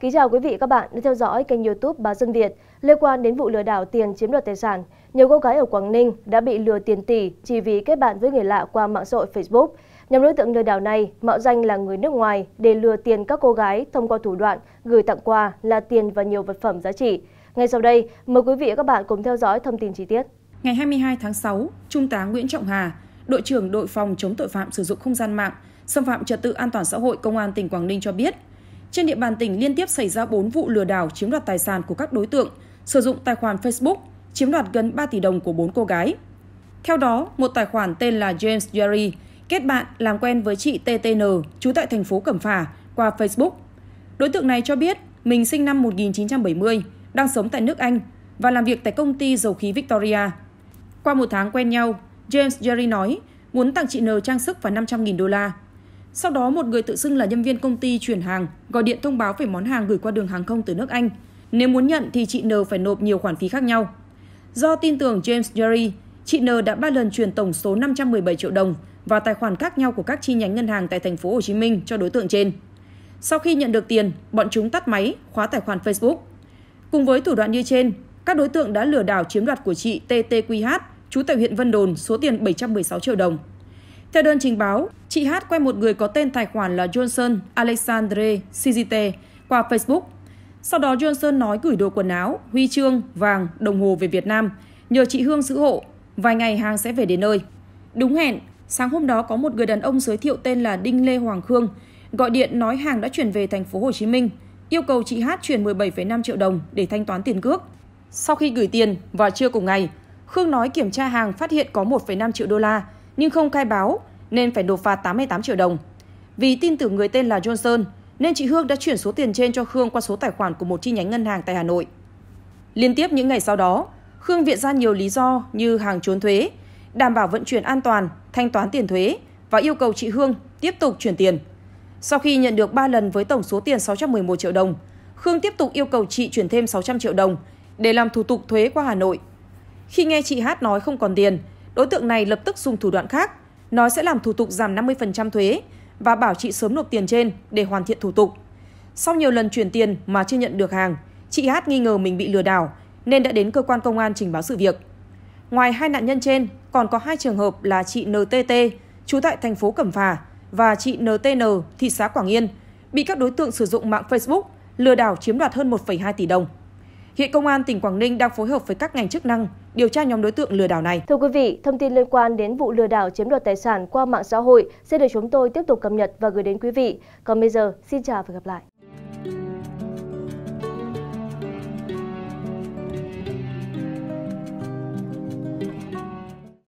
Kính chào quý vị các bạn đã theo dõi kênh youtube Báo Dân Việt liên quan đến vụ lừa đảo tiền chiếm đoạt tài sản. Nhiều cô gái ở Quảng Ninh đã bị lừa tiền tỷ chỉ vì kết bạn với người lạ qua mạng xã hội Facebook. Nhóm đối tượng lừa đảo này mạo danh là người nước ngoài để lừa tiền các cô gái thông qua thủ đoạn gửi tặng quà là tiền và nhiều vật phẩm giá trị. Ngay sau đây, mời quý vị và các bạn cùng theo dõi thông tin chi tiết. Ngày 22 tháng 6, Trung tá Nguyễn Trọng Hà, đội trưởng đội phòng chống tội phạm sử dụng không gian mạng, xâm phạm trật tự an toàn xã hội Công an tỉnh Quảng Ninh cho biết – trên địa bàn tỉnh liên tiếp xảy ra 4 vụ lừa đảo chiếm đoạt tài sản của các đối tượng sử dụng tài khoản Facebook chiếm đoạt gần 3 tỷ đồng của 4 cô gái. Theo đó, một tài khoản tên là James Jerry kết bạn làm quen với chị TTN, trú tại thành phố Cẩm Phả, qua Facebook. Đối tượng này cho biết mình sinh năm 1970, đang sống tại nước Anh và làm việc tại công ty dầu khí Victoria. Qua một tháng quen nhau, James Jerry nói muốn tặng chị N trang sức và 500.000 đô la sau đó một người tự xưng là nhân viên công ty chuyển hàng gọi điện thông báo về món hàng gửi qua đường hàng không từ nước Anh. Nếu muốn nhận thì chị N phải nộp nhiều khoản phí khác nhau. Do tin tưởng James Jerry, chị N đã ba lần chuyển tổng số 517 triệu đồng vào tài khoản khác nhau của các chi nhánh ngân hàng tại thành phố Hồ Chí Minh cho đối tượng trên. Sau khi nhận được tiền, bọn chúng tắt máy, khóa tài khoản Facebook. Cùng với thủ đoạn như trên, các đối tượng đã lừa đảo chiếm đoạt của chị TTQH, chú tại huyện Vân Đồn, số tiền 716 triệu đồng. Theo đơn trình báo, chị Hát quen một người có tên tài khoản là Johnson Alexandre Sizite qua Facebook. Sau đó Johnson nói gửi đồ quần áo, huy chương, vàng, đồng hồ về Việt Nam, nhờ chị Hương giữ hộ, vài ngày hàng sẽ về đến nơi. Đúng hẹn, sáng hôm đó có một người đàn ông giới thiệu tên là Đinh Lê Hoàng Khương, gọi điện nói hàng đã chuyển về thành phố Hồ Chí Minh, yêu cầu chị Hát chuyển 17,5 triệu đồng để thanh toán tiền cước. Sau khi gửi tiền, vào trưa cùng ngày, Khương nói kiểm tra hàng phát hiện có 1,5 triệu đô la, nhưng không khai báo nên phải nộp phạt 88 triệu đồng. Vì tin tưởng người tên là Johnson, nên chị Hương đã chuyển số tiền trên cho Khương qua số tài khoản của một chi nhánh ngân hàng tại Hà Nội. Liên tiếp những ngày sau đó, Khương viện ra nhiều lý do như hàng trốn thuế, đảm bảo vận chuyển an toàn, thanh toán tiền thuế và yêu cầu chị Hương tiếp tục chuyển tiền. Sau khi nhận được 3 lần với tổng số tiền 611 triệu đồng, Khương tiếp tục yêu cầu chị chuyển thêm 600 triệu đồng để làm thủ tục thuế qua Hà Nội. Khi nghe chị Hát nói không còn tiền, đối tượng này lập tức dùng thủ đoạn khác nói sẽ làm thủ tục giảm 50% thuế và bảo chị sớm nộp tiền trên để hoàn thiện thủ tục. Sau nhiều lần chuyển tiền mà chưa nhận được hàng, chị Hát nghi ngờ mình bị lừa đảo nên đã đến cơ quan công an trình báo sự việc. Ngoài hai nạn nhân trên, còn có hai trường hợp là chị NTT, trú tại thành phố Cẩm Phả và chị NTN, thị xã Quảng Yên, bị các đối tượng sử dụng mạng Facebook lừa đảo chiếm đoạt hơn 1,2 tỷ đồng. Hiện công an tỉnh Quảng Ninh đang phối hợp với các ngành chức năng điều tra nhóm đối tượng lừa đảo này. Thưa quý vị, thông tin liên quan đến vụ lừa đảo chiếm đoạt tài sản qua mạng xã hội sẽ được chúng tôi tiếp tục cập nhật và gửi đến quý vị. Còn bây giờ, xin chào và gặp lại.